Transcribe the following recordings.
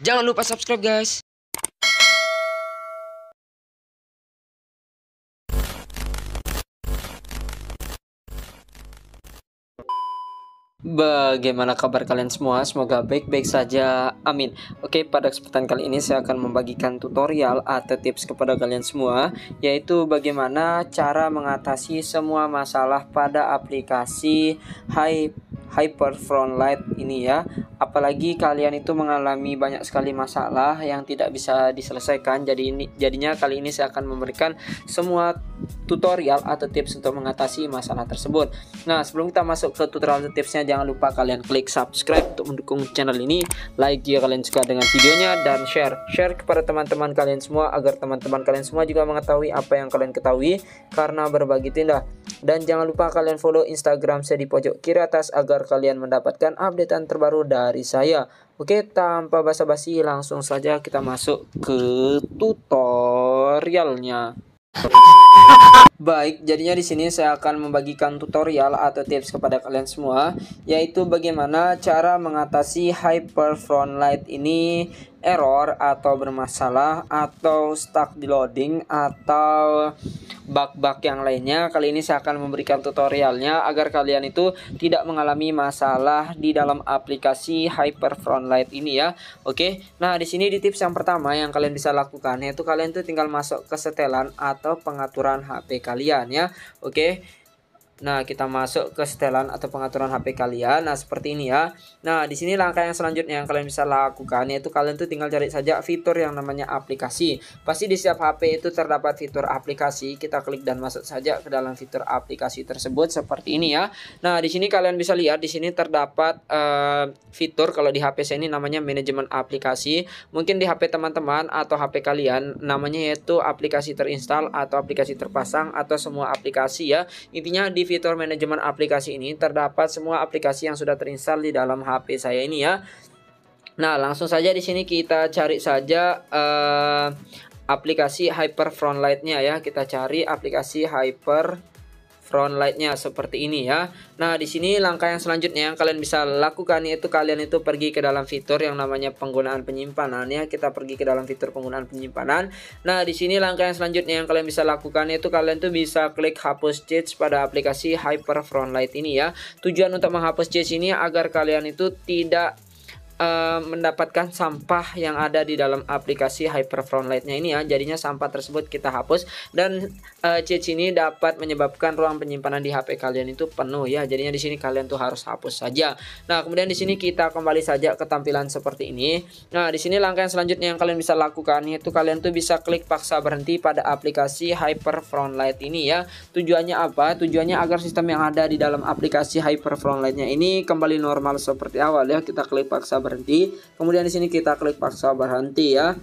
Jangan lupa subscribe guys. Bagaimana kabar kalian semua? Semoga baik-baik saja. Amin. Oke, pada kesempatan kali ini saya akan membagikan tutorial atau tips kepada kalian semua, yaitu bagaimana cara mengatasi semua masalah pada aplikasi Hype Hyper Front Light ini ya. Apalagi kalian itu mengalami banyak sekali masalah yang tidak bisa diselesaikan. Jadi ini jadinya kali ini saya akan memberikan semua tutorial atau tips untuk mengatasi masalah tersebut. Nah, sebelum kita masuk ke tutorial dan tipsnya, jangan lupa kalian klik subscribe untuk mendukung channel ini, like jika kalian suka dengan videonya, dan share. Share kepada teman-teman kalian semua agar teman-teman kalian semua juga mengetahui apa yang kalian ketahui karena berbagi tindak. Dan jangan lupa kalian follow Instagram saya di pojok kiri atas agar kalian mendapatkan updatean terbaru dari saya. Oke, tanpa basa-basi langsung saja kita masuk ke tutorialnya. Baik, jadinya di sini saya akan membagikan tutorial atau tips kepada kalian semua, yaitu bagaimana cara mengatasi hyper front light ini error atau bermasalah atau stuck di loading atau bug-bug yang lainnya kali ini saya akan memberikan tutorialnya agar kalian itu tidak mengalami masalah di dalam aplikasi Hyper Frontlight ini ya oke nah di sini di tips yang pertama yang kalian bisa lakukan yaitu kalian tuh tinggal masuk ke setelan atau pengaturan HP kalian ya oke Nah, kita masuk ke setelan atau pengaturan HP kalian. Nah, seperti ini ya. Nah, di sini langkah yang selanjutnya yang kalian bisa lakukan yaitu kalian tuh tinggal cari saja fitur yang namanya aplikasi. Pasti di setiap HP itu terdapat fitur aplikasi. Kita klik dan masuk saja ke dalam fitur aplikasi tersebut seperti ini ya. Nah, di sini kalian bisa lihat di sini terdapat uh, fitur kalau di HP saya ini namanya manajemen aplikasi. Mungkin di HP teman-teman atau HP kalian namanya yaitu aplikasi terinstall atau aplikasi terpasang atau semua aplikasi ya. Intinya di fitur manajemen aplikasi ini terdapat semua aplikasi yang sudah terinstal di dalam HP saya ini ya. Nah, langsung saja di sini kita cari saja uh, aplikasi Hyper Frontlight-nya ya. Kita cari aplikasi Hyper front lightnya seperti ini ya. Nah, di sini langkah yang selanjutnya yang kalian bisa lakukan yaitu kalian itu pergi ke dalam fitur yang namanya penggunaan penyimpanan ya. Kita pergi ke dalam fitur penggunaan penyimpanan. Nah, di sini langkah yang selanjutnya yang kalian bisa lakukan yaitu kalian tuh bisa klik hapus cheats pada aplikasi Hyper Front Light ini ya. Tujuan untuk menghapus cheats ini agar kalian itu tidak Eh, mendapatkan sampah yang ada di dalam aplikasi Hyperfront Lite-nya ini ya. Jadinya sampah tersebut kita hapus dan uh, eh, cheats ini dapat menyebabkan ruang penyimpanan di HP kalian itu penuh ya. Jadinya di sini kalian tuh harus hapus saja. Nah, kemudian di sini kita kembali saja ke tampilan seperti ini. Nah, di sini langkah yang selanjutnya yang kalian bisa lakukan yaitu kalian tuh bisa klik paksa berhenti pada aplikasi Hyperfront Lite ini ya. Tujuannya apa? Tujuannya agar sistem yang ada di dalam aplikasi Hyperfront Lite-nya ini kembali normal seperti awal ya. Kita klik paksa berhenti berhenti kemudian di sini kita klik paksa berhenti ya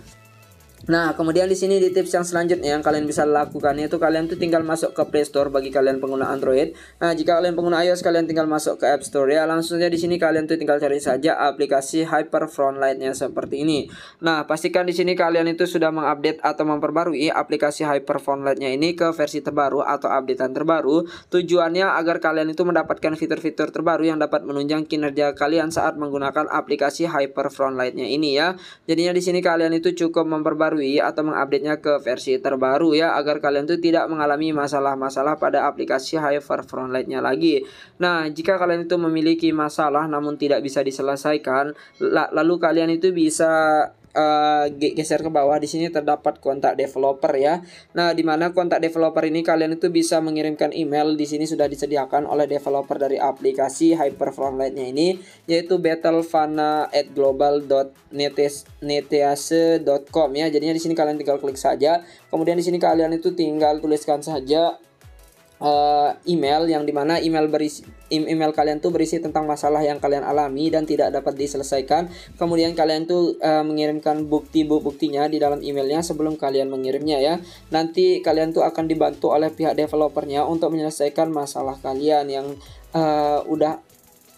Nah, kemudian di sini di tips yang selanjutnya yang kalian bisa lakukan itu kalian tuh tinggal masuk ke Play Store bagi kalian pengguna Android. Nah, jika kalian pengguna iOS kalian tinggal masuk ke App Store ya. Langsung saja di sini kalian tuh tinggal cari saja aplikasi Hyper Front Light-nya seperti ini. Nah, pastikan di sini kalian itu sudah mengupdate atau memperbarui aplikasi Hyper Front Light-nya ini ke versi terbaru atau updatean terbaru. Tujuannya agar kalian itu mendapatkan fitur-fitur terbaru yang dapat menunjang kinerja kalian saat menggunakan aplikasi Hyper Front Light-nya ini ya. Jadinya di sini kalian itu cukup memperbarui memperbarui atau mengupdate-nya ke versi terbaru ya agar kalian tuh tidak mengalami masalah-masalah pada aplikasi Hyper Frontlight-nya lagi. Nah, jika kalian itu memiliki masalah namun tidak bisa diselesaikan, lalu kalian itu bisa uh, geser ke bawah di sini terdapat kontak developer ya. Nah, di mana kontak developer ini kalian itu bisa mengirimkan email di sini sudah disediakan oleh developer dari aplikasi Hyper Frontlight-nya ini yaitu battlefana@global.netiase.com ya. Jadinya di sini kalian tinggal klik saja. Kemudian di sini kalian itu tinggal tuliskan saja uh, email yang dimana email berisi email kalian tuh berisi tentang masalah yang kalian alami dan tidak dapat diselesaikan kemudian kalian tuh uh, mengirimkan bukti buktinya di dalam emailnya sebelum kalian mengirimnya ya nanti kalian tuh akan dibantu oleh pihak developernya untuk menyelesaikan masalah kalian yang uh, udah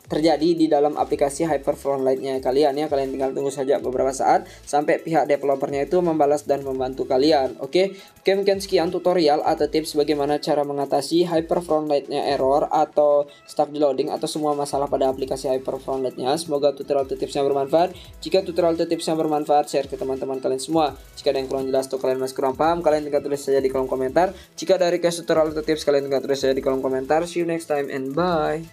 terjadi di dalam aplikasi Hyperform Lite-nya kalian ya. Kalian tinggal tunggu saja beberapa saat sampai pihak developernya itu membalas dan membantu kalian. Oke. Oke, mungkin sekian tutorial atau tips bagaimana cara mengatasi Hyperform Lite-nya error atau stuck di loading atau semua masalah pada aplikasi Hyperform Lite-nya. Semoga tutorial atau tipsnya bermanfaat. Jika tutorial atau tipsnya bermanfaat, share ke teman-teman kalian semua. Jika ada yang kurang jelas atau kalian masih kurang paham, kalian tinggal tulis saja di kolom komentar. Jika dari request tutorial atau tips, kalian tinggal tulis saja di kolom komentar. See you next time and bye.